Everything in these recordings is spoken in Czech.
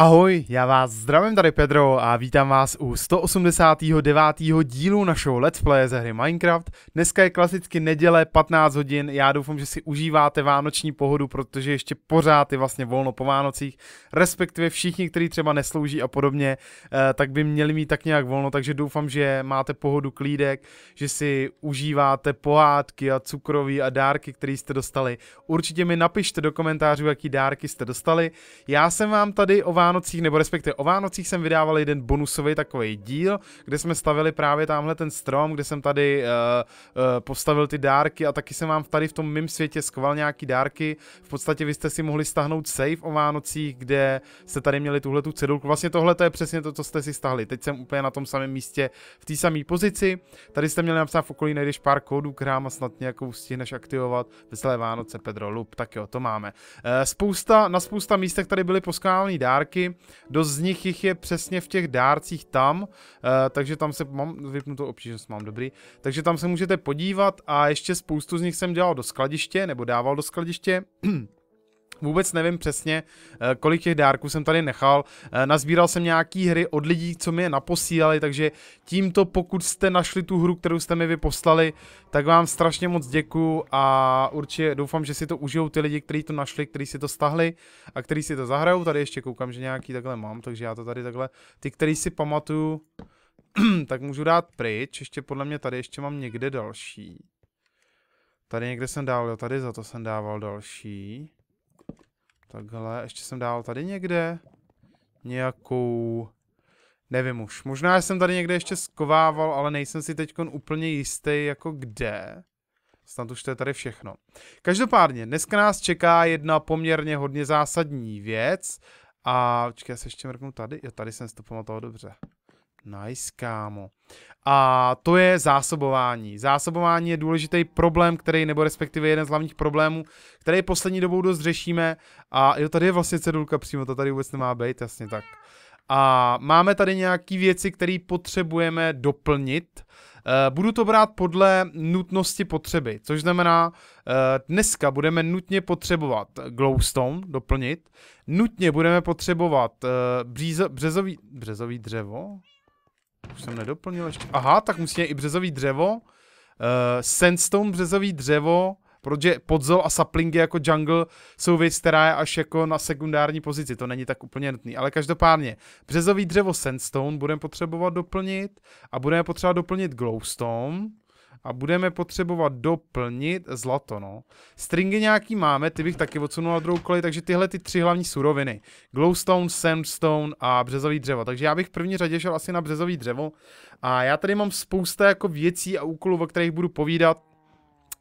Ahoj, já vás zdravím tady Pedro a vítám vás u 189. dílu našeho Let's Play ze hry Minecraft. Dneska je klasicky neděle 15 hodin, já doufám, že si užíváte vánoční pohodu, protože ještě pořád je vlastně volno po Vánocích, respektive všichni, kteří třeba neslouží a podobně, eh, tak by měli mít tak nějak volno, takže doufám, že máte pohodu klídek, že si užíváte pohádky a cukroví a dárky, které jste dostali. Určitě mi napište do komentářů, jaký dárky jste dostali. Já jsem vám tady o vám Vánocích, nebo respektive o Vánocích jsem vydával jeden bonusový takový díl, kde jsme stavili právě tamhle ten strom, kde jsem tady uh, uh, postavil ty dárky a taky jsem vám tady v tom mém světě skoval nějaký dárky. V podstatě vy jste si mohli stáhnout save o Vánocích, kde jste tady měli tuhle tu cedulku. Vlastně tohle to je přesně to, co jste si stáhli. Teď jsem úplně na tom samém místě, v té samé pozici. Tady jste měli napsat v okolí, najdeš pár kódů krám a snad nějakou stihneš aktivovat. Veselé Vánoce, Pedro Lup, tak jo, to máme. Uh, spousta, na spousta místech tady byly poskávány dárky taky, dost z nich jich je přesně v těch dárcích tam, eh, takže tam se, mám vypnutou obtížnost, mám dobrý, takže tam se můžete podívat a ještě spoustu z nich jsem dělal do skladiště, nebo dával do skladiště, Vůbec nevím přesně, eh, kolik těch dárků jsem tady nechal. Eh, nazbíral jsem nějaký hry od lidí, co mi je naposílali, takže tímto, pokud jste našli tu hru, kterou jste mi vyposlali, tak vám strašně moc děkuju a určitě doufám, že si to užijou ty lidi, kteří to našli, kteří si to stahli a kteří si to zahrajou. Tady ještě koukám, že nějaký takhle mám, takže já to tady takhle, ty, který si pamatuju, tak můžu dát pryč, ještě podle mě tady ještě mám někde další. Tady někde jsem dával, jo, tady za to jsem dával další. Takhle, ještě jsem dál tady někde. Nějakou... Nevím už. Možná jsem tady někde ještě skovával, ale nejsem si teď úplně jistý, jako kde. Snad už to je tady všechno. Každopádně, dneska nás čeká jedna poměrně hodně zásadní věc. A počkej, já se ještě mrknu tady. Jo, tady jsem si to pamatoval dobře. Nice, kámo. A to je zásobování. Zásobování je důležitý problém, který, nebo respektive jeden z hlavních problémů, který poslední dobou dost řešíme. A jo, tady je vlastně cedulka přímo, to tady vůbec nemá být, jasně tak. A máme tady nějaký věci, které potřebujeme doplnit. Eh, budu to brát podle nutnosti potřeby, což znamená, eh, dneska budeme nutně potřebovat glowstone, doplnit, nutně budeme potřebovat eh, břízo, březový, březový dřevo, už jsem nedoplnil ještě. Aha, tak musíme i březový dřevo. Uh, sandstone, březový dřevo, protože podzol a saplingy jako jungle jsou věc, která je až jako na sekundární pozici, to není tak úplně nutný, ale každopádně březový dřevo sandstone budeme potřebovat doplnit a budeme potřebovat doplnit glowstone, a budeme potřebovat doplnit zlato, no. Stringy nějaký máme, ty bych taky odsunul na druhou kolej, takže tyhle ty tři hlavní suroviny. Glowstone, sandstone a březový dřevo. Takže já bych v první řadě šel asi na březový dřevo. A já tady mám spousta jako věcí a úkolů, o kterých budu povídat.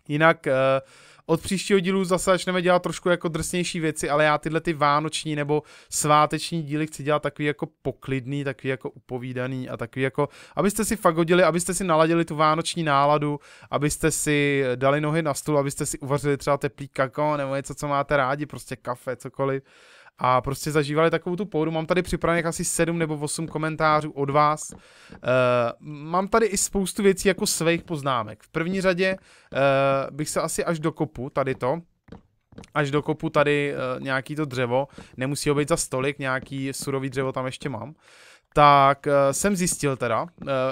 Jinak... Uh, od příštího dílu zase začneme dělat trošku jako drsnější věci, ale já tyhle ty vánoční nebo sváteční díly chci dělat takový jako poklidný, takový jako upovídaný a takový jako, abyste si fagodili, abyste si naladili tu vánoční náladu, abyste si dali nohy na stůl, abyste si uvařili třeba teplý kakao nebo něco, co máte rádi, prostě kafe, cokoliv a prostě zažívali takovou tu pohodu. Mám tady připravených asi 7 nebo 8 komentářů od vás. Uh, mám tady i spoustu věcí jako svých poznámek. V první řadě uh, bych se asi až do kopu tady to, až do kopu tady uh, nějaký to dřevo, nemusí ho být za stolik, nějaký surový dřevo tam ještě mám. Uh, tak uh, jsem zjistil teda uh,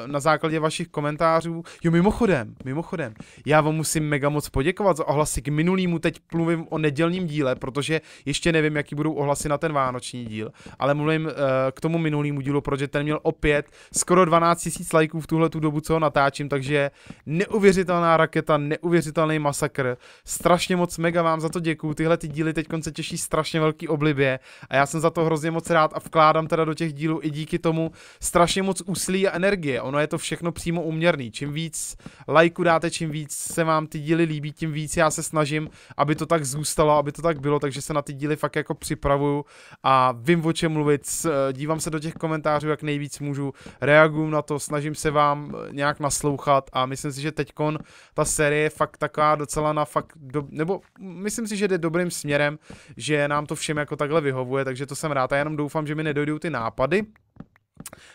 na základě vašich komentářů, jo mimochodem, mimochodem, já vám musím mega moc poděkovat za ohlasy k minulýmu, teď mluvím o nedělním díle, protože ještě nevím, jaký budou ohlasy na ten vánoční díl, ale mluvím uh, k tomu minulýmu dílu, protože ten měl opět skoro 12 000 lajků v tuhle tu dobu, co ho natáčím, takže neuvěřitelná raketa, neuvěřitelný masakr, strašně moc mega vám za to děkuju, tyhle ty díly teď se těší strašně velký oblibě a já jsem za to hrozně moc rád a vkládám teda do těch dílů i díky tomu, tomu strašně moc úsilí a energie. Ono je to všechno přímo uměrný. Čím víc lajku dáte, čím víc se vám ty díly líbí, tím víc já se snažím, aby to tak zůstalo, aby to tak bylo, takže se na ty díly fakt jako připravuju a vím, o čem mluvit, eh, dívám se do těch komentářů, jak nejvíc můžu, reaguju na to, snažím se vám eh, nějak naslouchat a myslím si, že teďkon ta série je fakt taková docela na fakt, do, nebo myslím si, že jde dobrým směrem, že nám to všem jako takhle vyhovuje, takže to jsem rád. A jenom doufám, že mi nedojdou ty nápady,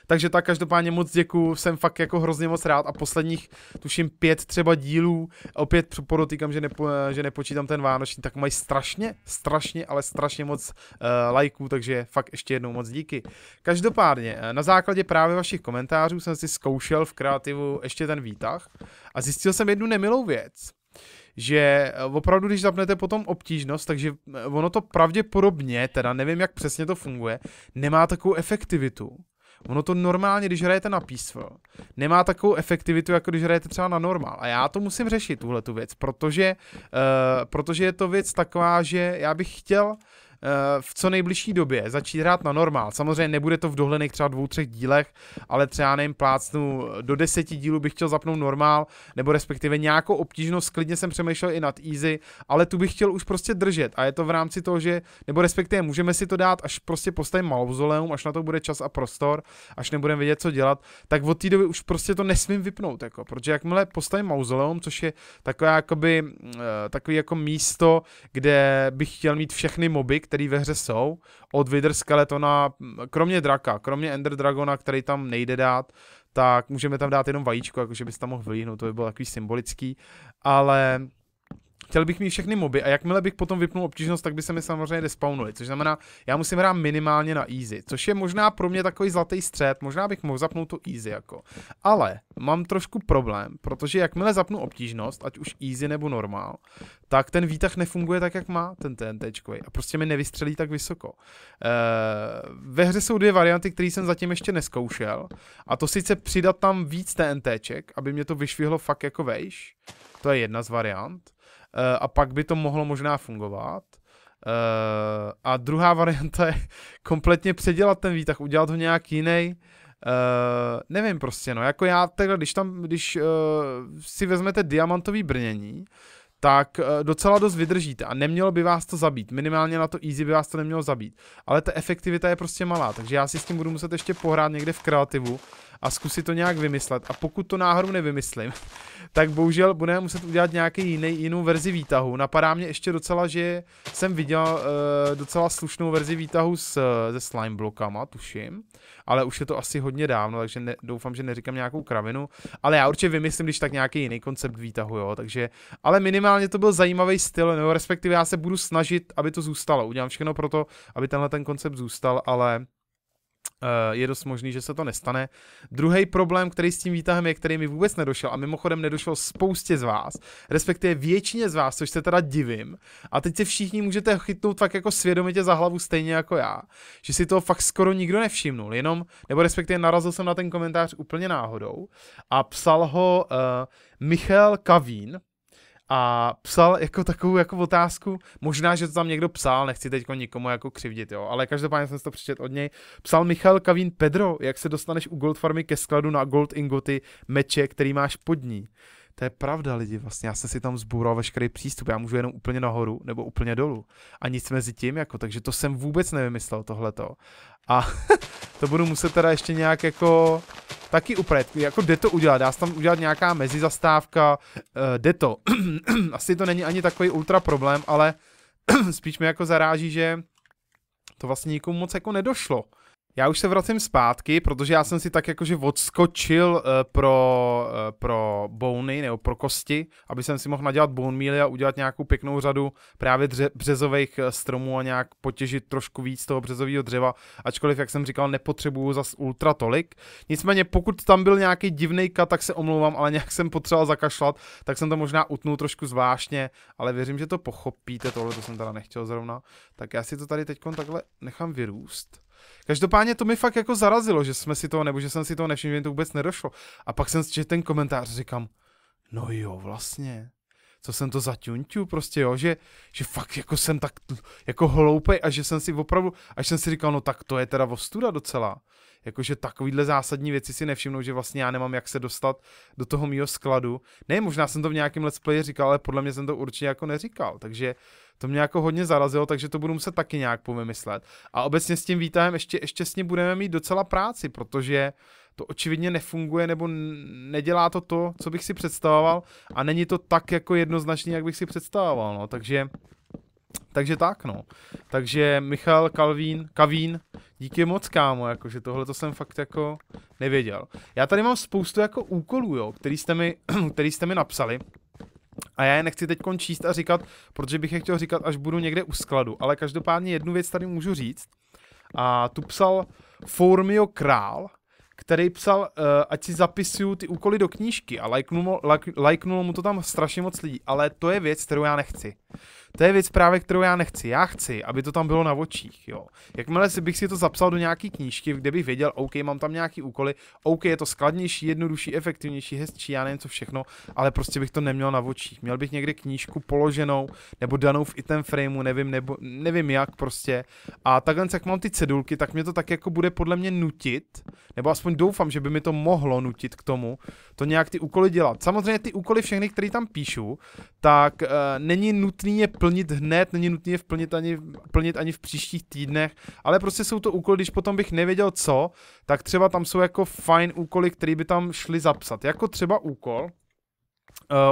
takže tak každopádně moc děkuju, jsem fakt jako hrozně moc rád a posledních tuším pět třeba dílů, opět podotýkám, že, nepo, že nepočítám ten vánoční, tak mají strašně, strašně, ale strašně moc uh, lajků, takže fakt ještě jednou moc díky. Každopádně, eh, na základě právě vašich komentářů jsem si zkoušel v kreativu ještě ten výtah a zjistil jsem jednu nemilou věc že eh, opravdu, když zapnete potom obtížnost, takže ono to pravděpodobně, teda nevím, jak přesně to funguje, nemá takovou efektivitu ono to normálně, když hrajete na peaceful, nemá takovou efektivitu, jako když hrajete třeba na normál. A já to musím řešit, tuhle tu věc, protože, uh, protože je to věc taková, že já bych chtěl, Eh, v co nejbližší době začít hrát na normál. Samozřejmě nebude to v dohledných třeba dvou, třech dílech, ale třeba nevím, plácnu eh, do deseti dílů bych chtěl zapnout normál, nebo respektive nějakou obtížnost, klidně jsem přemýšlel i nad easy, ale tu bych chtěl už prostě držet a je to v rámci toho, že, nebo respektive můžeme si to dát, až prostě postavím mauzoleum, až na to bude čas a prostor, až nebudeme vědět, co dělat, tak od té doby už prostě to nesmím vypnout, jako, protože jakmile postavím mauzoleum, což je takové jakoby, eh, takový jako místo, kde bych chtěl mít všechny moby, které ve hře jsou, od Wither Skeletona, kromě draka, kromě Ender Dragona, který tam nejde dát, tak můžeme tam dát jenom vajíčko, jakože bys tam mohl vylíhnout, to by bylo takový symbolický, ale chtěl bych mít všechny moby a jakmile bych potom vypnul obtížnost, tak by se mi samozřejmě despawnuli, což znamená, já musím hrát minimálně na easy, což je možná pro mě takový zlatý střed, možná bych mohl zapnout to easy jako. Ale mám trošku problém, protože jakmile zapnu obtížnost, ať už easy nebo normál, tak ten výtah nefunguje tak, jak má ten TNT a prostě mi nevystřelí tak vysoko. Eee, eh, ve hře jsou dvě varianty, které jsem zatím ještě neskoušel a to sice přidat tam víc TNTček, aby mě to vyšvihlo fakt jako vejš, to je jedna z variant, Eh, a pak by to mohlo možná fungovat. Eh, a druhá varianta je kompletně předělat ten výtah, udělat ho nějak jiný. Uh, eh, nevím prostě, no, jako já takhle, když tam, když uh, si vezmete diamantový brnění, tak eh, docela dost vydržíte a nemělo by vás to zabít. Minimálně na to easy by vás to nemělo zabít. Ale ta efektivita je prostě malá, takže já si s tím budu muset ještě pohrát někde v kreativu a zkusit to nějak vymyslet. A pokud to náhodou nevymyslím, tak bohužel budeme muset udělat nějaký jiný, jinou verzi výtahu. Napadá mě ještě docela, že jsem viděl uh, docela slušnou verzi výtahu s, eh, se slime blokama, tuším ale už je to asi hodně dávno, takže ne, doufám, že neříkám nějakou kravinu, ale já určitě vymyslím, když tak nějaký jiný koncept výtahu, jo, takže, ale minimálně to byl zajímavý styl, nebo respektive já se budu snažit, aby to zůstalo, udělám všechno pro to, aby tenhle ten koncept zůstal, ale Eh, je dost možný, že se to nestane. Druhý problém, který s tím výtahem je, který mi vůbec nedošel a mimochodem nedošel spoustě z vás, respektive většině z vás, což se teda divím. A teď se všichni můžete chytnout fakt jako svědomitě za hlavu stejně jako já, že si to fakt skoro nikdo nevšimnul, jenom, nebo respektive narazil jsem na ten komentář úplně náhodou a psal ho uh, Michal Kavín, a psal jako takovou jako otázku, možná, že to tam někdo psal, nechci teď nikomu jako křivdit, jo, ale každopádně jsem si to přečet od něj. Psal Michal Kavín Pedro, jak se dostaneš u Gold Farmy ke skladu na Gold Ingoty meče, který máš pod ní to je pravda lidi, vlastně já jsem si tam zboural veškerý přístup, já můžu jenom úplně nahoru nebo úplně dolů a nic mezi tím, jako, takže to jsem vůbec nevymyslel tohleto a to budu muset teda ještě nějak jako taky upravit, jako jde to udělat, dá se tam udělat nějaká mezizastávka, uh, jde to, asi to není ani takový ultra problém, ale spíš mi jako zaráží, že to vlastně nikomu moc jako nedošlo, já už se vracím zpátky, protože já jsem si tak jakože odskočil eh, pro, eh, pro bony nebo pro kosti, aby jsem si mohl nadělat bone mealy a udělat nějakou pěknou řadu právě dře- březových eh, stromů a nějak potěžit trošku víc toho březového dřeva, ačkoliv, jak jsem říkal, nepotřebuju zas ultra tolik. Nicméně, pokud tam byl nějaký divný kat, tak se omlouvám, ale nějak jsem potřeboval zakašlat, tak jsem to možná utnul trošku zvláštně, ale věřím, že to pochopíte, tohle to jsem teda nechtěl zrovna. Tak já si to tady teď takhle nechám vyrůst Každopádně to mi fakt jako zarazilo, že jsme si to, nebo že jsem si to nevšiml, že mi to vůbec nedošlo. A pak jsem četl ten komentář, říkám, no jo, vlastně, co jsem to tňuňťu, prostě, jo, že, že fakt jako jsem tak jako hloupej a že jsem si opravdu, až jsem si říkal, no tak to je teda ostuda docela, Jakože takovýhle zásadní věci si nevšimnou, že vlastně já nemám jak se dostat do toho mýho skladu. Ne, možná jsem to v nějakém let's play říkal, ale podle mě jsem to určitě jako neříkal, takže to mě jako hodně zarazilo, takže to budu muset taky nějak pomyslet. A obecně s tím výtahem ještě, ještě s ním budeme mít docela práci, protože to očividně nefunguje nebo nedělá to to, co bych si představoval a není to tak jako jednoznačný, jak bych si představoval, no, takže takže tak, no. Takže Michal Kalvín, Kavín, Díky moc, kámo, jakože tohle to jsem fakt jako nevěděl. Já tady mám spoustu jako úkolů, jo, který jste mi, který jste mi napsali. A já je nechci teď končíst a říkat, protože bych je chtěl říkat, až budu někde u skladu. Ale každopádně jednu věc tady můžu říct. A tu psal Formio Král, který psal, uh, ať si zapisuju ty úkoly do knížky a lajknulo, lajknulo mu to tam strašně moc lidí, ale to je věc, kterou já nechci. To je věc právě, kterou já nechci. Já chci, aby to tam bylo na očích, jo. Jakmile si bych si to zapsal do nějaký knížky, kde bych věděl, OK, mám tam nějaký úkoly, OK, je to skladnější, jednodušší, efektivnější, hezčí, já nevím co všechno, ale prostě bych to neměl na očích. Měl bych někde knížku položenou nebo danou v item frameu, nevím, nebo, nevím jak prostě. A takhle, jak mám ty cedulky, tak mě to tak jako bude podle mě nutit, nebo aspoň doufám, že by mi to mohlo nutit k tomu, to nějak ty úkoly dělat. Samozřejmě ty úkoly všechny, které tam píšu, tak e, není nut nutný je plnit hned, není nutný je plnit ani, plnit ani v příštích týdnech, ale prostě jsou to úkoly, když potom bych nevěděl co, tak třeba tam jsou jako fajn úkoly, které by tam šly zapsat. Jako třeba úkol, uh,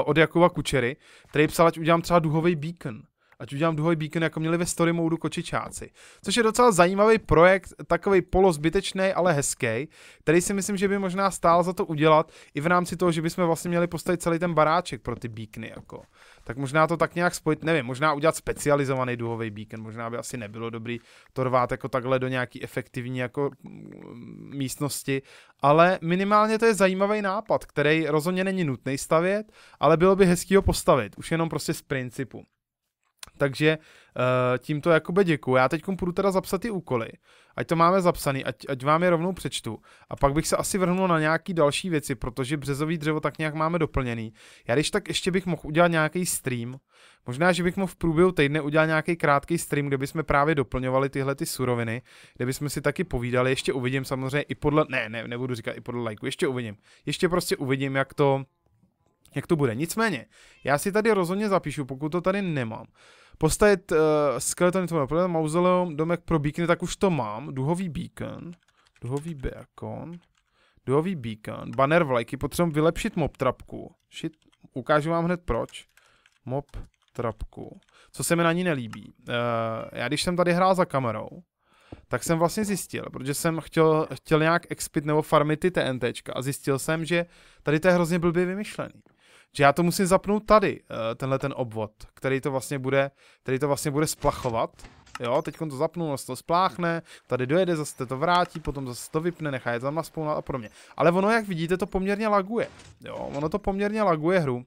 od Jakova Kučery, který psal, ať udělám třeba duhový beacon ať udělám druhý beacon, jako měli ve story modu kočičáci. Což je docela zajímavý projekt, takový polozbytečný, ale hezký, který si myslím, že by možná stál za to udělat i v rámci toho, že bychom vlastně měli postavit celý ten baráček pro ty beacony. Jako. Tak možná to tak nějak spojit, nevím, možná udělat specializovaný duhový beacon, možná by asi nebylo dobrý to rvát jako takhle do nějaký efektivní jako mm, místnosti, ale minimálně to je zajímavý nápad, který rozhodně není nutný stavět, ale bylo by hezký ho postavit, už jenom prostě z principu. Takže uh, eh, tímto jakoby děkuji. Já teď půjdu teda zapsat ty úkoly. Ať to máme zapsaný, ať, ať vám je rovnou přečtu. A pak bych se asi vrhnul na nějaký další věci, protože březový dřevo tak nějak máme doplněný. Já když tak ještě bych mohl udělat nějaký stream. Možná, že bych mohl v průběhu týdne udělat nějaký krátký stream, kde bychom právě doplňovali tyhle ty suroviny, kde bychom si taky povídali. Ještě uvidím samozřejmě i podle, ne, ne, nebudu říkat i podle lajku, ještě uvidím. Ještě prostě uvidím, jak to, jak to bude. Nicméně, já si tady rozhodně zapíšu, pokud to tady nemám. Postavit uh, eh, skeletony to bylo mauzoleum, domek pro beacony, tak už to mám. Duhový beacon. Duhový beacon. Duhový beacon. Banner vlajky, potřebuji vylepšit mob trapku. Shit, ukážu vám hned proč. Mob trapku. Co se mi na ní nelíbí. Uh, já když jsem tady hrál za kamerou, tak jsem vlastně zjistil, protože jsem chtěl, chtěl nějak expit nebo farmit ty TNTčka a zjistil jsem, že tady to je hrozně blbě vymyšlený že já to musím zapnout tady, eh, tenhle ten obvod, který to vlastně bude, který to vlastně bude splachovat. Jo, teď to zapnu, ono to spláchne, tady dojede, zase to vrátí, potom zase to vypne, nechá je tam naspounat a podobně. Ale ono, jak vidíte, to poměrně laguje. Jo, ono to poměrně laguje hru.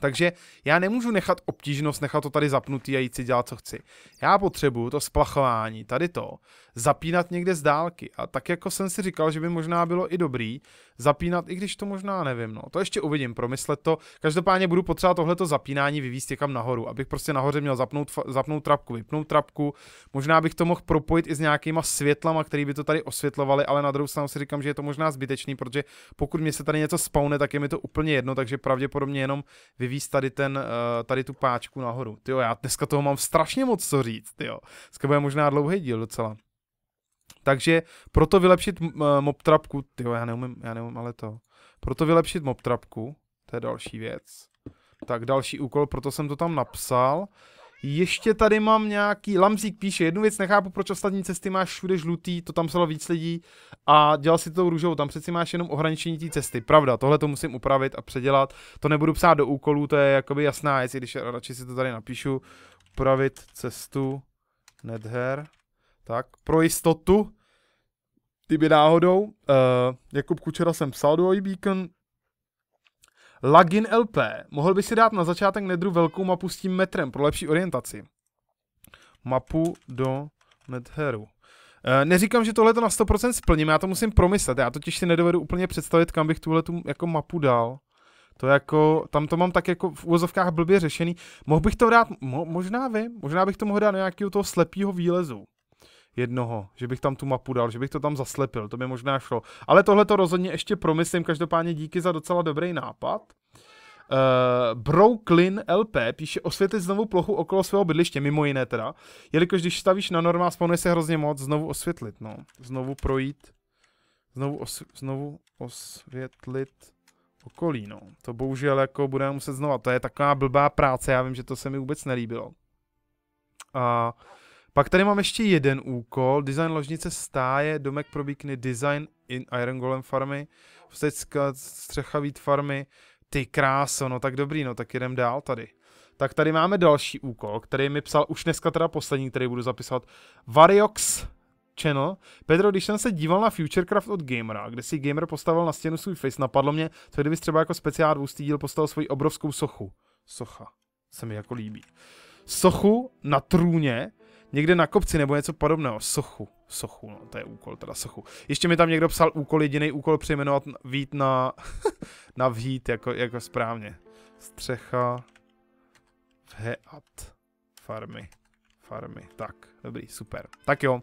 Takže já nemůžu nechat obtížnost, nechat to tady zapnutý a jít si dělat, co chci. Já potřebuju to splachování, tady to, zapínat někde z dálky. A tak jako jsem si říkal, že by možná bylo i dobrý zapínat, i když to možná nevím, no. To ještě uvidím, promyslet to. Každopádně budu potřebovat tohleto zapínání vyvíst někam nahoru, abych prostě nahoře měl zapnout, zapnout trapku, vypnout trapku. Možná bych to mohl propojit i s nějakýma světlama, které by to tady osvětlovaly, ale na druhou stranu si říkám, že je to možná zbytečný, protože pokud mě se tady něco spawne, tak je mi to úplně jedno, takže pravděpodobně jenom vyvíjí vyvíz tady, ten, eh, tady tu páčku nahoru. Ty já dneska toho mám strašně moc co říct, ty Dneska bude možná dlouhý díl docela. Takže proto vylepšit eh, mob trapku, ty já neumím, já neumím, ale to. Proto vylepšit mob trapku, to je další věc. Tak další úkol, proto jsem to tam napsal. Ještě tady mám nějaký, Lamzík píše, jednu věc nechápu, proč ostatní cesty máš všude žlutý, to tam psalo víc lidí a dělal si to růžovou, tam přeci máš jenom ohraničení té cesty, pravda, tohle to musím upravit a předělat, to nebudu psát do úkolů, to je jakoby jasná věc, když radši si to tady napíšu, upravit cestu nedher tak, pro jistotu, kdyby náhodou, uh, Jakub Kučera jsem psal do Beacon, Lagin LP. Mohl by si dát na začátek nedru velkou mapu s tím metrem pro lepší orientaci. Mapu do metheru. Eh, neříkám, že tohle to na 100% splním, já to musím promyslet. Já totiž si nedovedu úplně představit, kam bych tuhle jako mapu dal. To jako, tam to mám tak jako v úvozovkách blbě řešený. Mohl bych to dát, mo, možná vím, možná bych to mohl dát na nějakého toho slepého výlezu jednoho, že bych tam tu mapu dal, že bych to tam zaslepil, to by možná šlo. Ale tohle to rozhodně ještě promyslím, každopádně díky za docela dobrý nápad. Uh, Brooklyn LP píše osvětlit znovu plochu okolo svého bydliště, mimo jiné teda, jelikož když stavíš na normál, spawnuje se hrozně moc, znovu osvětlit, no. Znovu projít, znovu, os, znovu osvětlit okolí, no. To bohužel jako budeme muset znova, to je taková blbá práce, já vím, že to se mi vůbec nelíbilo. A uh, pak tady mám ještě jeden úkol. Design ložnice stáje, domek bíkny, design in Iron Golem farmy, vstecka, střecha vít farmy. Ty kráso, no tak dobrý, no tak jdem dál tady. Tak tady máme další úkol, který mi psal už dneska teda poslední, který budu zapisovat. Variox channel. Pedro, když jsem se díval na Futurecraft od Gamera, kde si Gamer postavil na stěnu svůj face, napadlo mě, co kdyby třeba jako speciál dvoustý díl postavil svoji obrovskou sochu. Socha. Se mi jako líbí. Sochu na trůně, někde na kopci nebo něco podobného. Sochu. Sochu, no, to je úkol, teda sochu. Ještě mi tam někdo psal úkol, jediný úkol přejmenovat vít na, na vít, jako, jako správně. Střecha vheat farmy. Farmy, tak, dobrý, super. Tak jo,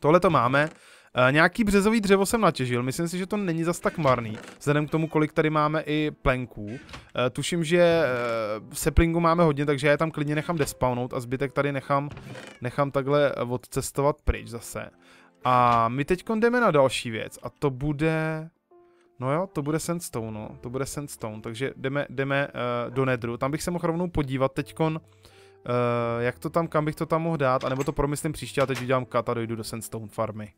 tohle to máme. E, nějaký březový dřevo jsem natěžil, myslím si, že to není zas tak marný, vzhledem k tomu, kolik tady máme i plenků. E, tuším, že e, seplingu máme hodně, takže já je tam klidně nechám despawnout a zbytek tady nechám, nechám takhle odcestovat pryč zase. A my teď jdeme na další věc a to bude... No jo, to bude sandstone, no. to bude sandstone, takže jdeme, jdeme uh, do nedru. Tam bych se mohl rovnou podívat teďkon, uh, jak to tam, kam bych to tam mohl dát, anebo to promyslím příště a teď udělám kata, a dojdu do sandstone farmy.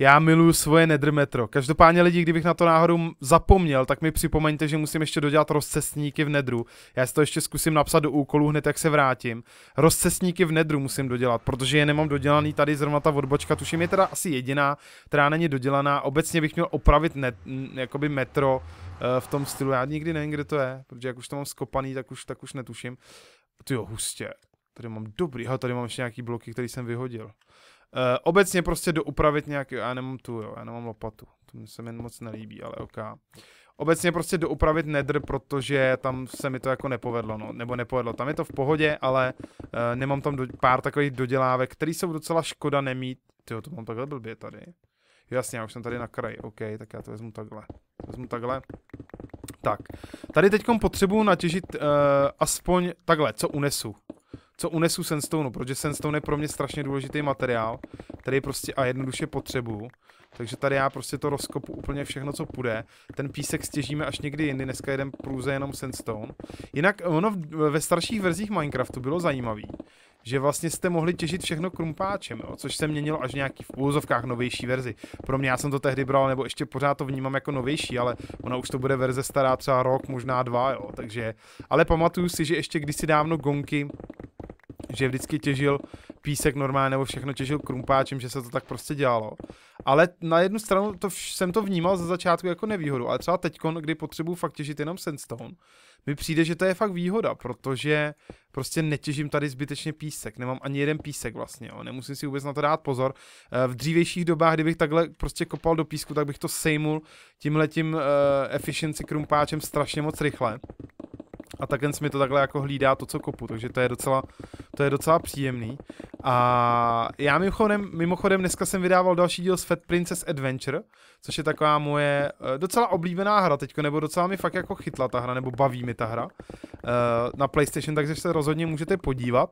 Já miluju svoje nedrmetro. Každopádně lidi, kdybych na to náhodou zapomněl, tak mi připomeňte, že musím ještě dodělat rozcestníky v nedru. Já si to ještě zkusím napsat do úkolu hned, jak se vrátím. Rozcestníky v nedru musím dodělat, protože je nemám dodělaný tady zrovna ta odbočka. Tuším je teda asi jediná, která není dodělaná. Obecně bych měl opravit net, jakoby metro eh, v tom stylu. Já nikdy nevím, kde to je, protože jak už to mám skopaný, tak už, tak už netuším. Ty jo, hustě. Tady mám dobrý, ha, tady mám ještě nějaký bloky, který jsem vyhodil. Eh, obecně prostě doupravit nějaký, já nemám tu, jo, já nemám lopatu, to mi se mi moc nelíbí, ale ok. Obecně prostě doupravit nedr, protože tam se mi to jako nepovedlo, no, nebo nepovedlo. Tam je to v pohodě, ale uh, nemám tam do, pár takových dodělávek, který jsou docela škoda nemít. jo, to mám takhle blbě tady. Jasně, já už jsem tady na kraji, OK, tak já to vezmu takhle. Vezmu takhle. Tak, tady teď potřebuju natěžit uh, aspoň takhle, co unesu co unesu Sandstone, protože Sandstone je pro mě strašně důležitý materiál, který prostě a jednoduše potřebuju. Takže tady já prostě to rozkopu úplně všechno, co půjde. Ten písek stěžíme až někdy jindy, dneska jedem průze jenom Sandstone. Jinak ono ve starších verzích Minecraftu bylo zajímavý, že vlastně jste mohli těžit všechno krumpáčem, jo? což se měnilo až nějaký v úzovkách novější verzi. Pro mě já jsem to tehdy bral, nebo ještě pořád to vnímám jako novější, ale ona už to bude verze stará třeba rok, možná dva, jo. Takže, ale pamatuju si, že ještě kdysi dávno gonky že vždycky těžil písek normálně nebo všechno těžil krumpáčem, že se to tak prostě dělalo. Ale na jednu stranu to vš- jsem to vnímal ze začátku jako nevýhodu, ale třeba teď, kdy potřebuju fakt těžit jenom sandstone, mi přijde, že to je fakt výhoda, protože prostě netěžím tady zbytečně písek, nemám ani jeden písek vlastně, jo. nemusím si vůbec na to dát pozor. Eh, v dřívějších dobách, kdybych takhle prostě kopal do písku, tak bych to sejmul tímhletím uh, efficiency krumpáčem strašně moc rychle a jen mi to takhle jako hlídá to, co kopu, takže to je docela, to je docela příjemný. A já mimochodem, mimochodem dneska jsem vydával další díl z Fat Princess Adventure, což je taková moje eh, docela oblíbená hra teď, nebo docela mi fakt jako chytla ta hra, nebo baví mi ta hra. Eh, na PlayStation, takže se rozhodně můžete podívat.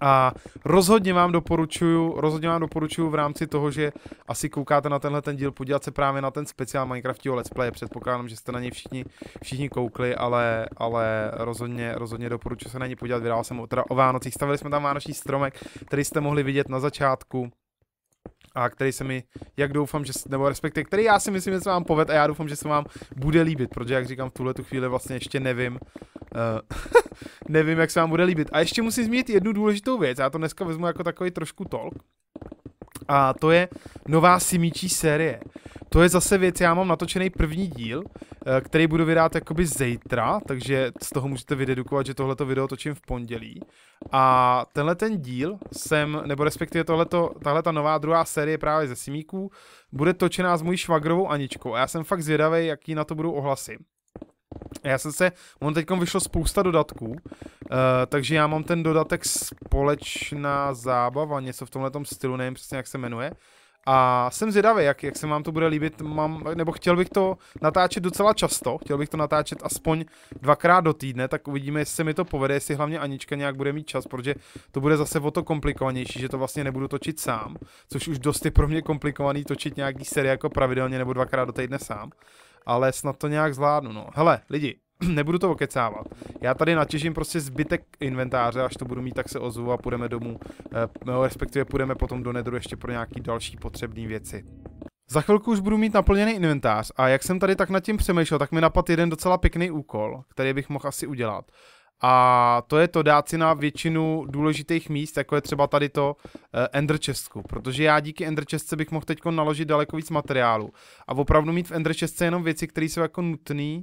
A rozhodně vám doporučuju, rozhodně vám doporučuju v rámci toho, že asi koukáte na tenhle ten díl, podívat se právě na ten speciál Minecraftího Let's Play, předpokládám, že jste na něj všichni, všichni koukli, ale, ale rozhodně, rozhodně doporučuji se na něj podívat, vydal jsem ho teda o Vánocích, stavili jsme tam vánoční stromek, který jste mohli vidět na začátku, a který se mi, jak doufám, že, nebo respektive, který já si myslím, že se vám poved a já doufám, že se vám bude líbit, protože jak říkám, v tuhle tu chvíli vlastně ještě nevím, uh, nevím, jak se vám bude líbit. A ještě musím zmínit jednu důležitou věc, já to dneska vezmu jako takový trošku talk, a to je nová simíčí série. To je zase věc, já mám natočený první díl, eh, který budu vydat jakoby zítra, takže z toho můžete vydedukovat, že tohleto video točím v pondělí. A tenhle ten díl jsem, nebo respektive tohleto, tahle ta nová druhá série právě ze simíků, bude točená s mojí švagrovou Aničkou a já jsem fakt zvědavý, jaký na to budou ohlasy. Já jsem se, on teď vyšlo spousta dodatků, uh, takže já mám ten dodatek společná zábava, něco v tomhle stylu, nevím přesně jak se jmenuje. A jsem zvědavý, jak, jak se vám to bude líbit, mám, nebo chtěl bych to natáčet docela často, chtěl bych to natáčet aspoň dvakrát do týdne, tak uvidíme, jestli se mi to povede, jestli hlavně Anička nějak bude mít čas, protože to bude zase o to komplikovanější, že to vlastně nebudu točit sám, což už dost je pro mě komplikovaný točit nějaký seriál, jako pravidelně nebo dvakrát do týdne sám ale snad to nějak zvládnu, no. Hele, lidi, nebudu to okecávat. Já tady natěžím prostě zbytek inventáře, až to budu mít, tak se ozvu a půjdeme domů, eh, no, respektive půjdeme potom do nedru ještě pro nějaký další potřebné věci. Za chvilku už budu mít naplněný inventář a jak jsem tady tak nad tím přemýšlel, tak mi napadl jeden docela pěkný úkol, který bych mohl asi udělat. A to je to dát si na většinu důležitých míst, jako je třeba tady to uh, Ender protože já díky Ender bych mohl teď naložit daleko víc materiálu a opravdu mít v Ender jenom věci, které jsou jako nutné uh,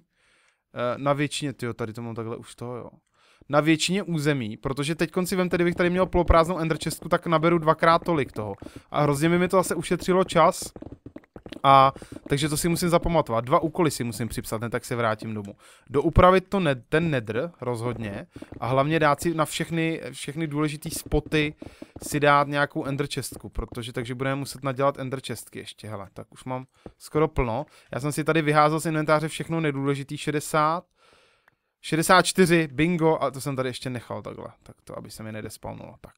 na většině, jo, tady to mám takhle už to, jo na většině území, protože teď si vem, tedy bych tady měl poloprázdnou enderchestku, tak naberu dvakrát tolik toho. A hrozně by mi to zase ušetřilo čas, a takže to si musím zapamatovat. Dva úkoly si musím připsat, ne tak se vrátím domů. Doupravit to ne, ten nedr rozhodně a hlavně dát si na všechny, všechny důležité spoty si dát nějakou ender protože takže budeme muset nadělat ender ještě, hele, tak už mám skoro plno. Já jsem si tady vyházel z inventáře všechno nedůležitý 60, 64, bingo, a to jsem tady ještě nechal takhle, tak to, aby se mi nedespalnulo, tak.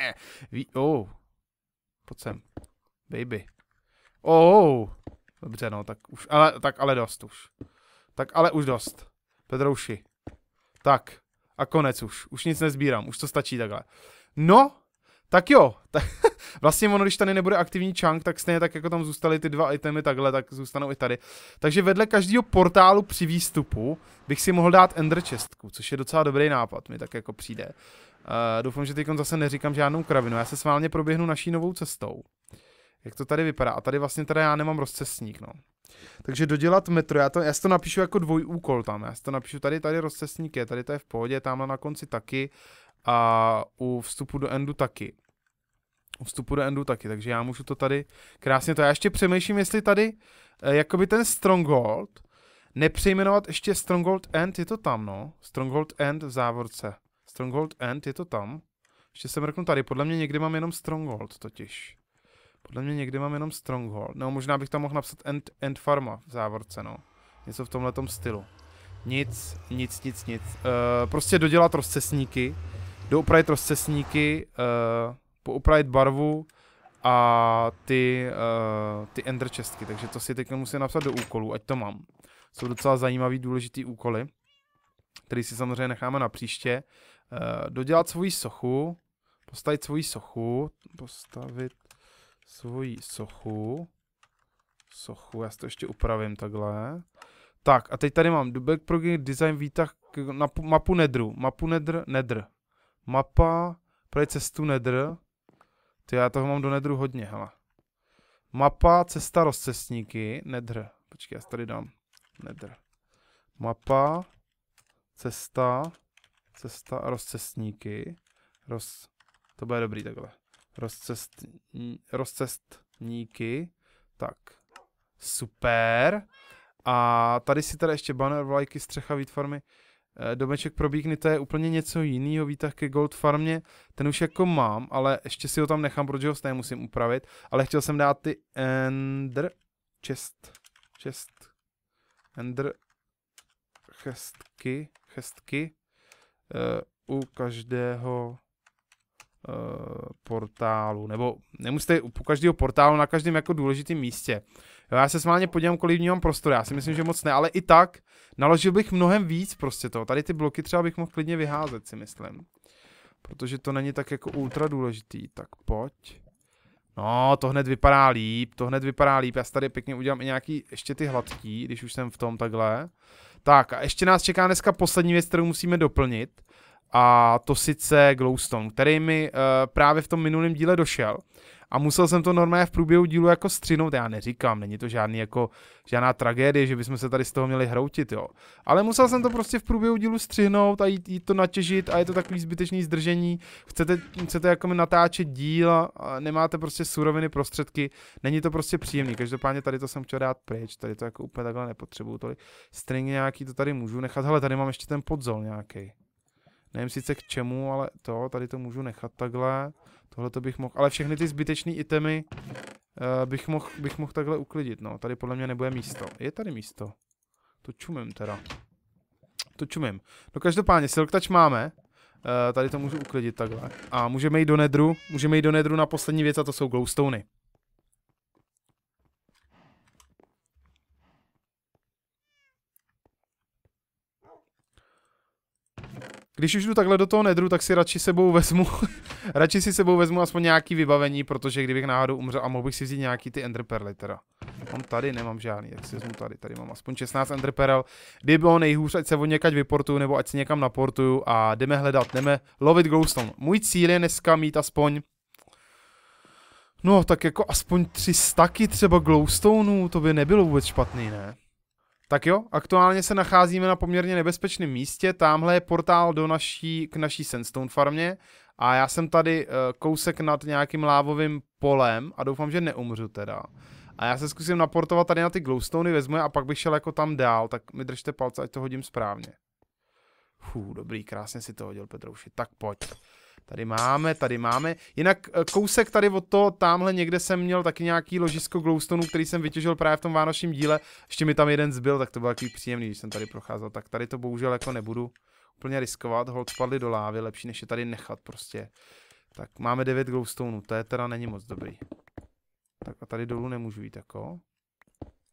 Ví, oh, pojď sem, baby. Oh, dobře no, tak už, ale, tak ale dost už. Tak ale už dost. Pedrouši. Tak. A konec už. Už nic nezbírám, už to stačí takhle. No, tak jo. Tak, vlastně ono, když tady nebude aktivní chunk, tak stejně tak jako tam zůstaly ty dva itemy takhle, tak zůstanou i tady. Takže vedle každého portálu při výstupu bych si mohl dát Ender chestku, což je docela dobrý nápad, mi tak jako přijde. Uh, doufám, že teď zase neříkám žádnou kravinu. Já se s vámi proběhnu naší novou cestou jak to tady vypadá. A tady vlastně teda já nemám rozcesník, no. Takže dodělat metro, já to, já si to napíšu jako dvojúkol tam, já si to napíšu tady, tady rozcesník je, tady to je v pohodě, tamhle na konci taky a u vstupu do endu taky. U vstupu do endu taky, takže já můžu to tady krásně to. Já ještě přemýšlím, jestli tady eh, jakoby ten stronghold, nepřejmenovat ještě stronghold end, je to tam, no. Stronghold end v závorce. Stronghold end, je to tam. Ještě jsem mrknu tady, podle mě někdy mám jenom stronghold totiž. Podle mě někde mám jenom Stronghold. No, možná bych tam mohl napsat End, end Farma v závorce, no. Něco v tomhle stylu. Nic, nic, nic, nic. Uh, prostě dodělat rozcesníky, doupravit rozcesníky, uh, eh, poupravit barvu a ty, uh, ty ender čestky. Takže to si teď musím napsat do úkolů, ať to mám. Jsou docela zajímavý, důležitý úkoly, který si samozřejmě necháme na příště. Uh, dodělat svoji sochu, postavit svoji sochu, postavit svoji sochu. Sochu, já si to ještě upravím takhle. Tak a teď tady mám Dubek pro design výtah na mapu nedru. Mapu nedr, nedr. Mapa, pro cestu nedr. Ty já toho mám do nedru hodně, hele. Mapa, cesta, rozcestníky, nedr. Počkej, já si tady dám nedr. Mapa, cesta, cesta, rozcestníky. Roz... To bude dobrý takhle rozcest, rozcestníky. Tak, super. A tady si tady ještě banner, vlajky, střecha, výtvarmy. Eh, domeček pro bíkny, to je úplně něco jiného, výtah ke Gold Farmě, ten už jako mám, ale ještě si ho tam nechám, protože ho stejně musím upravit, ale chtěl jsem dát ty Ender Chest, Chest, Ender chestky, chestky uh, u každého Eh, portálu, nebo nemusíte u každého portálu na každém jako důležitém místě. Jo, já se smálně podívám, kolik mám prostoru, já si myslím, že moc ne, ale i tak naložil bych mnohem víc prostě toho. Tady ty bloky třeba bych mohl klidně vyházet, si myslím. Protože to není tak jako ultra důležitý, tak pojď. No, to hned vypadá líp, to hned vypadá líp, já si tady pěkně udělám i nějaký, ještě ty hladký, když už jsem v tom takhle. Tak a ještě nás čeká dneska poslední věc, kterou musíme doplnit a to sice Glowstone, který mi uh, právě v tom minulém díle došel a musel jsem to normálně v průběhu dílu jako střinout, já neříkám, není to žádný jako, žádná tragédie, že bychom se tady z toho měli hroutit, jo. Ale musel jsem to prostě v průběhu dílu střihnout a jít, jít to natěžit a je to takový zbytečný zdržení. Chcete, chcete jako mi natáčet díl a nemáte prostě suroviny, prostředky, není to prostě příjemný. Každopádně tady to jsem chtěl dát pryč, tady to jako úplně takhle nepotřebuju tolik. String nějaký to tady můžu nechat, hele, tady mám ještě ten podzol nějaký. Nevím sice k čemu, ale to, tady to můžu nechat takhle. Tohle to bych mohl, ale všechny ty zbytečné itemy uh, bych mohl bych mohl takhle uklidit, no. Tady podle mě nebude místo. Je tady místo. To čumím teda. To čumím. No každopádně, touch máme. Uh, tady to můžu uklidit takhle. A můžeme jít do nedru, můžeme jít do nedru na poslední věc a to jsou glowstony. Když už jdu takhle do toho nedru, tak si radši sebou vezmu, radši si sebou vezmu aspoň nějaký vybavení, protože kdybych náhodou umřel a mohl bych si vzít nějaký ty enderperly teda. Mám tady, nemám žádný, tak si vezmu tady, tady mám aspoň 16 enderperl, Kdyby bylo nejhůř, ať se od někaď vyportuju nebo ať se někam naportuju a jdeme hledat, jdeme lovit glowstone. Můj cíl je dneska mít aspoň No, tak jako aspoň tři staky třeba glowstoneů, to by nebylo vůbec špatný, ne? Tak jo, aktuálně se nacházíme na poměrně nebezpečném místě, tamhle je portál do naší, k naší Sandstone farmě a já jsem tady eh, kousek nad nějakým lávovým polem a doufám, že neumřu teda. A já se zkusím naportovat tady na ty glowstony, vezmu je a pak bych šel jako tam dál, tak mi držte palce, ať to hodím správně. Fú, dobrý, krásně si to hodil, Petrouši. Tak pojď. Tady máme, tady máme. Jinak eh, kousek tady od toho, tamhle někde jsem měl taky nějaký ložisko glowstoneu, který jsem vytěžil právě v tom vánočním díle. Ještě mi tam jeden zbyl, tak to bylo takový příjemný, když jsem tady procházel. Tak tady to bohužel jako nebudu úplně riskovat. Hold spadly do lávy, lepší než je tady nechat prostě. Tak máme 9 glowstoneů, to je teda není moc dobrý. Tak a tady dolů nemůžu jít jako.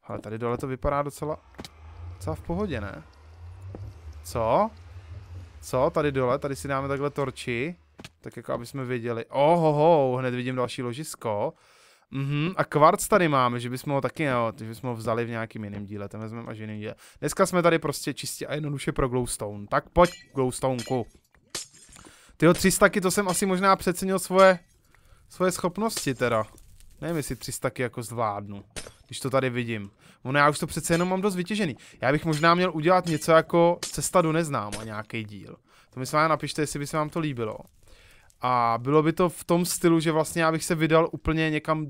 Ale tady dole to vypadá docela, docela v pohodě, ne? Co? Co? Tady dole, tady si dáme takhle torči. Tak jako, aby jsme věděli. Ohoho, hned vidím další ložisko. Mhm, a kvarc tady máme, že bychom ho taky, jo, že bychom ho vzali v nějakým jiném díle, ten vezmeme až jiným díle. Dneska jsme tady prostě čistě a jednoduše pro glowstone. Tak pojď, glowstoneku. Tyjo, 300 to jsem asi možná přecenil svoje, svoje schopnosti teda. Nevím, jestli 300 jako zvládnu, když to tady vidím. Ono já už to přece jenom mám dost vytěžený. Já bych možná měl udělat něco jako cesta do neznáma, nějaký díl. To mi s vámi napište, jestli by se vám to líbilo. A bylo by to v tom stylu, že vlastně já bych se vydal úplně někam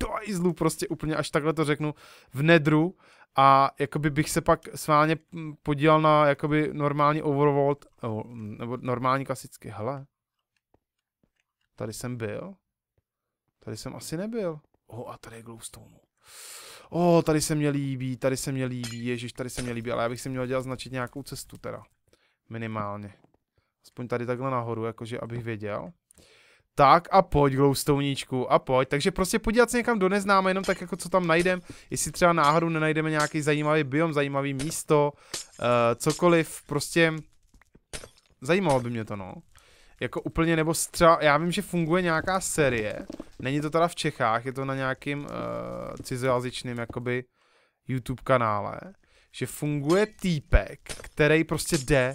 do izlu, prostě úplně až takhle to řeknu, v nedru a jakoby bych se pak sváně podíval na jakoby normální overworld, nebo, nebo normální klasicky, hele, tady jsem byl, tady jsem asi nebyl, oh a tady je glowstone, oh tady se mě líbí, tady se mě líbí, ježiš, tady se mě líbí, ale já bych si měl dělat značit nějakou cestu teda, minimálně aspoň tady takhle nahoru, jakože abych věděl. Tak a pojď, Glowstoneíčku, a pojď. Takže prostě podívat se někam do neznáma, jenom tak jako co tam najdem. Jestli třeba náhodou nenajdeme nějaký zajímavý biom, zajímavý místo, uh, cokoliv, prostě zajímalo by mě to, no. Jako úplně, nebo třeba, já vím, že funguje nějaká série, není to teda v Čechách, je to na nějakým uh, cizojazyčným, jakoby, YouTube kanále, že funguje týpek, který prostě jde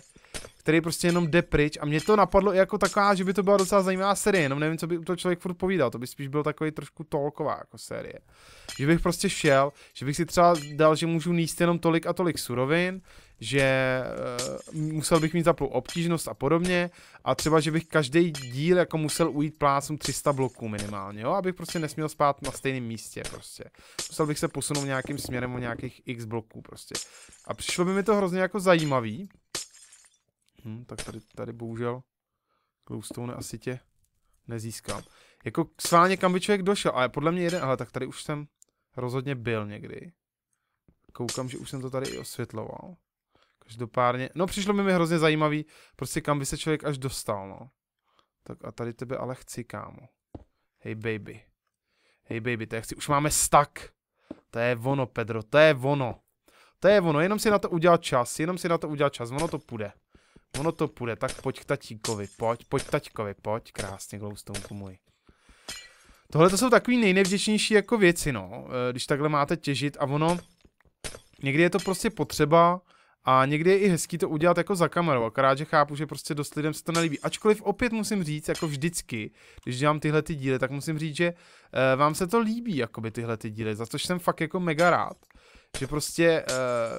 který prostě jenom jde pryč a mě to napadlo i jako taková, že by to byla docela zajímavá série, jenom nevím, co by to člověk furt povídal, to by spíš byl takový trošku tolková jako série. Že bych prostě šel, že bych si třeba dal, že můžu níst jenom tolik a tolik surovin, že uh, musel bych mít zaplou obtížnost a podobně a třeba, že bych každý díl jako musel ujít plácům 300 bloků minimálně, jo, abych prostě nesměl spát na stejném místě prostě. Musel bych se posunout nějakým směrem o nějakých x bloků prostě. A přišlo by mi to hrozně jako zajímavý, Hmm, tak tady, tady bohužel glowstone asi tě nezískám. Jako sváně, kam by člověk došel, ale podle mě jeden, ale tak tady už jsem rozhodně byl někdy. Koukám, že už jsem to tady i osvětloval. Každopádně, no přišlo mi mi hrozně zajímavý, prostě kam by se člověk až dostal, no. Tak a tady tebe ale chci, kámo. Hej baby. Hej baby, to je chci, už máme stack. To je ono, Pedro, to je ono. To je ono, jenom si na to udělat čas, jenom si na to udělat čas, ono to půjde. Ono to půjde, tak pojď k tatíkovi, pojď, pojď k taťkovi, pojď, krásně glowstone můj. Tohle to jsou takový nejnevděčnější jako věci, no, e, když takhle máte těžit a ono, někdy je to prostě potřeba a někdy je i hezký to udělat jako za kamerou, akorát, že chápu, že prostě dost lidem se to nelíbí. Ačkoliv opět musím říct, jako vždycky, když dělám tyhle ty díly, tak musím říct, že e, vám se to líbí, jakoby tyhle ty díly, za což jsem fakt jako mega rád že prostě uh,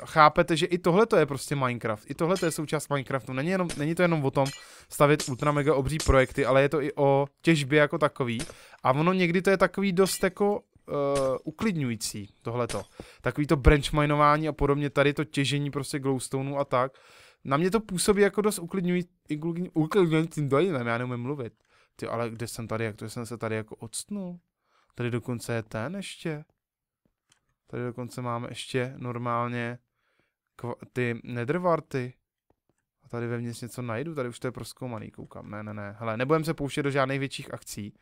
chápete, že i tohle to je prostě Minecraft, i tohle to je součást Minecraftu. Není, jenom, není to jenom o tom stavit ultra mega obří projekty, ale je to i o těžbě jako takový. A ono někdy to je takový dost jako uh, uklidňující tohleto. Takový to branchminování a podobně, tady to těžení prostě glowstoneů a tak. Na mě to působí jako dost uklidňující, uklidňujícím dojmem, já neumím mluvit. Ty, ale kde jsem tady, jak to jsem se tady jako odstnul? Tady dokonce je ten ještě. Tady dokonce máme ještě normálně ty nedrvarty. A tady vevnitř něco najdu, tady už to je proskoumaný, koukám. Ne, ne, ne. Hele, nebudem se pouštět do žádných větších akcí.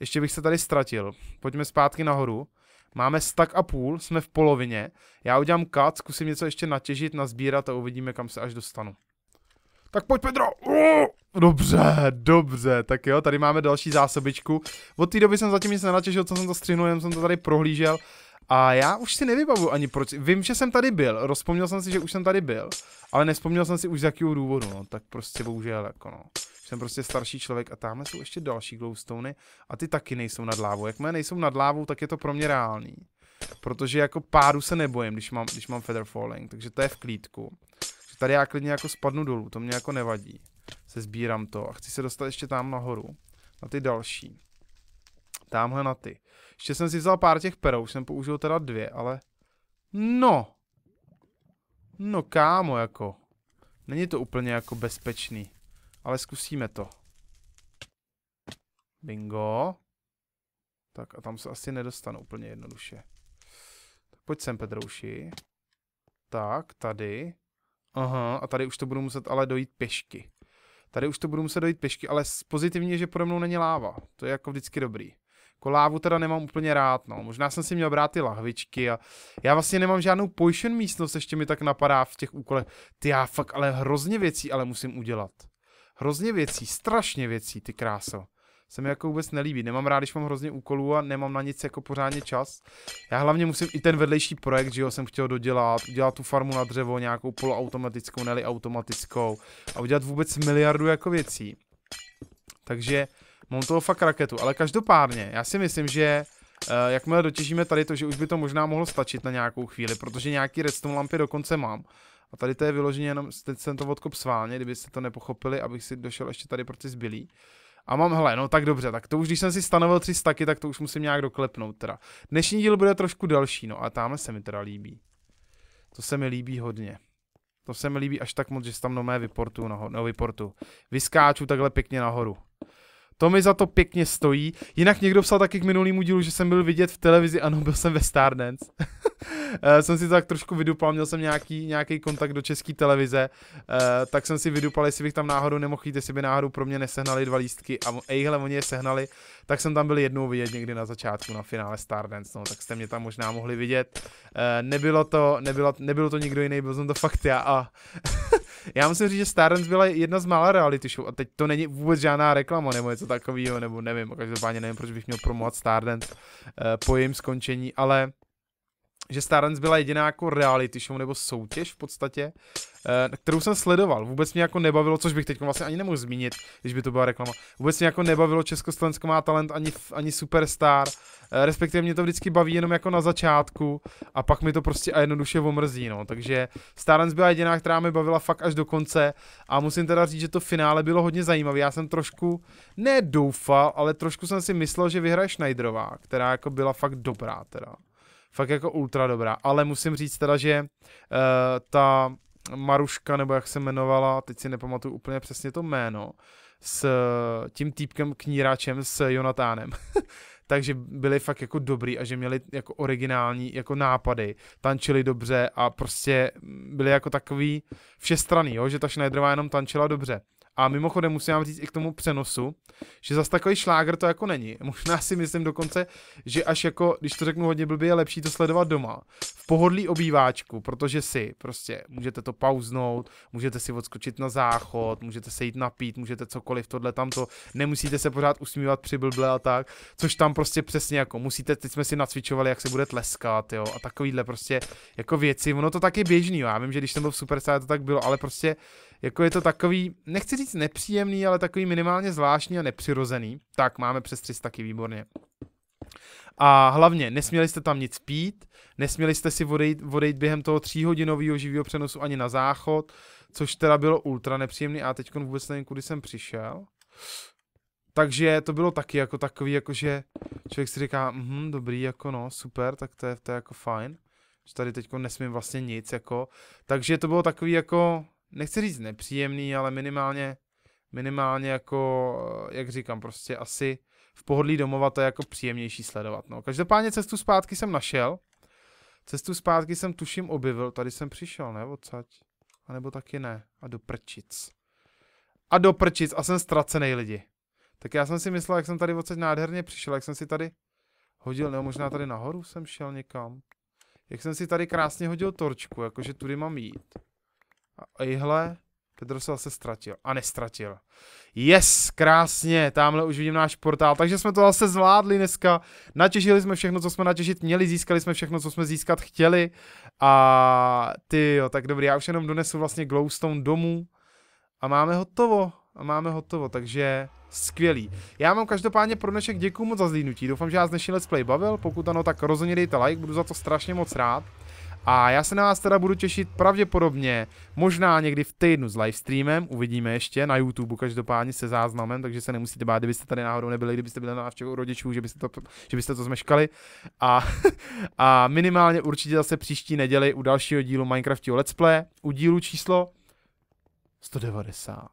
Ještě bych se tady ztratil. Pojďme zpátky nahoru. Máme stak a půl, jsme v polovině. Já udělám cut, zkusím něco ještě natěžit, nazbírat a uvidíme, kam se až dostanu. Tak pojď, Pedro! Uh, dobře, dobře, tak jo, tady máme další zásobičku. Od té doby jsem zatím nic nenatěžil, co jsem to střihnul, jenom jsem to tady prohlížel. A já už si nevybavu ani proč. Vím, že jsem tady byl, rozpomněl jsem si, že už jsem tady byl, ale nespomněl jsem si už z jakého důvodu, no, tak prostě bohužel, jako no. Jsem prostě starší člověk a tamhle jsou ještě další glowstony a ty taky nejsou nad lávou. Jak mé nejsou nad lávou, tak je to pro mě reálný. Protože jako pádu se nebojím, když mám, když mám feather falling, takže to je v klídku. Tady já klidně jako spadnu dolů, to mě jako nevadí. Se sbírám to a chci se dostat ještě tam nahoru. Na ty další. Tamhle na ty. Ještě jsem si vzal pár těch perou, už jsem použil teda dvě, ale... No! No kámo, jako. Není to úplně jako bezpečný. Ale zkusíme to. Bingo. Tak a tam se asi nedostanu úplně jednoduše. Tak pojď sem, Pedrouši. Tak, tady. Aha, a tady už to budu muset ale dojít pěšky. Tady už to budu muset dojít pěšky, ale pozitivně je, že pode mnou není láva. To je jako vždycky dobrý kolávu jako lávu teda nemám úplně rád, no. Možná jsem si měl brát ty lahvičky a já vlastně nemám žádnou potion místnost, ještě mi tak napadá v těch úkolech. Ty já fakt ale hrozně věcí ale musím udělat. Hrozně věcí, strašně věcí, ty kráso. Se mi jako vůbec nelíbí. Nemám rád, když mám hrozně úkolů a nemám na nic jako pořádně čas. Já hlavně musím i ten vedlejší projekt, že jo, jsem chtěl dodělat, udělat tu farmu na dřevo, nějakou poloautomatickou, neli automatickou a udělat vůbec miliardu jako věcí. Takže Mám toho fakt raketu, ale každopádně, já si myslím, že uh, jakmile dotěžíme tady to, že už by to možná mohlo stačit na nějakou chvíli, protože nějaký redstone lampy dokonce mám. A tady to je vyloženě jenom, teď jsem to odkop sválně, kdybyste to nepochopili, abych si došel ještě tady pro ty zbylý. A mám, hele, no tak dobře, tak to už, když jsem si stanovil tři staky, tak to už musím nějak doklepnout teda. Dnešní díl bude trošku další, no a tamhle se mi teda líbí. To se mi líbí hodně. To se mi líbí až tak moc, že se tam nomé vyportu no, no vyportu. Vyskáču takhle pěkně nahoru. To mi za to pěkně stojí. Jinak někdo psal taky k minulýmu dílu, že jsem byl vidět v televizi, ano, byl jsem ve Stardance. Eh, jsem si to tak trošku vydupal, měl jsem nějaký, nějaký kontakt do české televize, eh, tak jsem si vydupal, jestli bych tam náhodou nemohl jít, jestli by náhodou pro mě nesehnali dva lístky a ejhle, oni je sehnali, tak jsem tam byl jednou vidět někdy na začátku na finále Stardance, no, tak jste mě tam možná mohli vidět. Eh, nebylo to, nebylo, nebylo to nikdo jiný, byl jsem to fakt já a Já musím říct, že Stardance byla jedna z mála reality show a teď to není vůbec žádná reklama nebo něco takového, nebo nevím, každopádně nevím, proč bych měl promovat Stardance uh, po jejím skončení, ale že Stardance byla jediná jako reality show nebo soutěž v podstatě, eh, kterou jsem sledoval. Vůbec mě jako nebavilo, což bych teď vlastně ani nemohl zmínit, když by to byla reklama. Vůbec mě jako nebavilo Československo má talent ani, ani Superstar, eh, respektive mě to vždycky baví jenom jako na začátku a pak mi to prostě a jednoduše omrzí, no. Takže Stardance byla jediná, která mi bavila fakt až do konce a musím teda říct, že to finále bylo hodně zajímavé. Já jsem trošku nedoufal, ale trošku jsem si myslel, že vyhraje Schneiderová, která jako byla fakt dobrá teda fakt jako ultra dobrá, ale musím říct teda, že uh, ta Maruška, nebo jak se jmenovala, teď si nepamatuju úplně přesně to jméno, s tím týpkem kníráčem s Jonatánem. takže byli fakt jako dobrý a že měli jako originální jako nápady, tančili dobře a prostě byli jako takový všestraný, jo? že ta Schneiderová jenom tančila dobře a mimochodem musím vám říct i k tomu přenosu, že zas takový šláger to jako není. Možná si myslím dokonce, že až jako, když to řeknu hodně blbě, je lepší to sledovat doma. V pohodlí obýváčku, protože si prostě můžete to pauznout, můžete si odskočit na záchod, můžete se jít napít, můžete cokoliv tohle tamto, nemusíte se pořád usmívat při blble a tak, což tam prostě přesně jako musíte, teď jsme si nacvičovali, jak se bude tleskat, jo, a takovýhle prostě jako věci, ono to taky běžný, jo. já vím, že když jsem byl v Superstar, to tak bylo, ale prostě jako je to takový, nechci říct nepříjemný, ale takový minimálně zvláštní a nepřirozený. Tak, máme přes 300 taky výborně. A hlavně, nesměli jste tam nic pít, nesměli jste si odejít, odejít během toho tříhodinového živého přenosu ani na záchod, což teda bylo ultra nepříjemný a teď vůbec nevím, kudy jsem přišel. Takže to bylo taky jako takový, jako že člověk si říká, mhm, dobrý, jako no, super, tak to je, to je jako fajn. Že tady teď nesmím vlastně nic, jako. Takže to bylo takový jako, nechci říct nepříjemný, ale minimálně, minimálně jako, eh, jak říkám, prostě asi v pohodlí domova to je jako příjemnější sledovat. No. Každopádně cestu zpátky jsem našel. Cestu zpátky jsem tuším objevil. Tady jsem přišel, ne? Odsaď. A nebo taky ne. A do prčic. A do prčic. A jsem ztracený lidi. Tak já jsem si myslel, jak jsem tady odsaď nádherně přišel, jak jsem si tady hodil, nebo možná tady nahoru jsem šel někam. Jak jsem si tady krásně hodil torčku, jakože tudy mám jít. A ihle, Pedro se zase ztratil. A nestratil. Yes, krásně, tamhle už vidím náš portál. Takže jsme to zase zvládli dneska. Natěžili jsme všechno, co jsme natěžit měli, získali jsme všechno, co jsme získat chtěli. A ty jo, tak dobrý, já už jenom donesu vlastně glowstone domů. A máme hotovo. A máme hotovo, takže skvělý. Já mám každopádně pro dnešek děkuji moc za zlínutí. Doufám, že vás dnešní let's play bavil. Pokud ano, tak rozhodně dejte like, budu za to strašně moc rád. A já se na vás teda budu těšit pravděpodobně možná někdy v týdnu s livestreamem, uvidíme ještě na YouTube každopádně se záznamem, takže se nemusíte bát, kdybyste tady náhodou nebyli, kdybyste byli na návštěvu rodičů, že byste to, že byste to zmeškali. A, a minimálně určitě zase příští neděli u dalšího dílu Minecraftu Let's Play, u dílu číslo 190.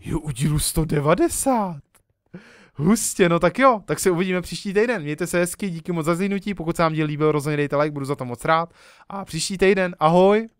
Jo, u dílu 190. Hustě, no tak jo, tak se uvidíme příští týden. Mějte se hezky, díky moc za zhynutí, pokud se vám díl líbil, rozhodně dejte like, budu za to moc rád. A příští týden, ahoj!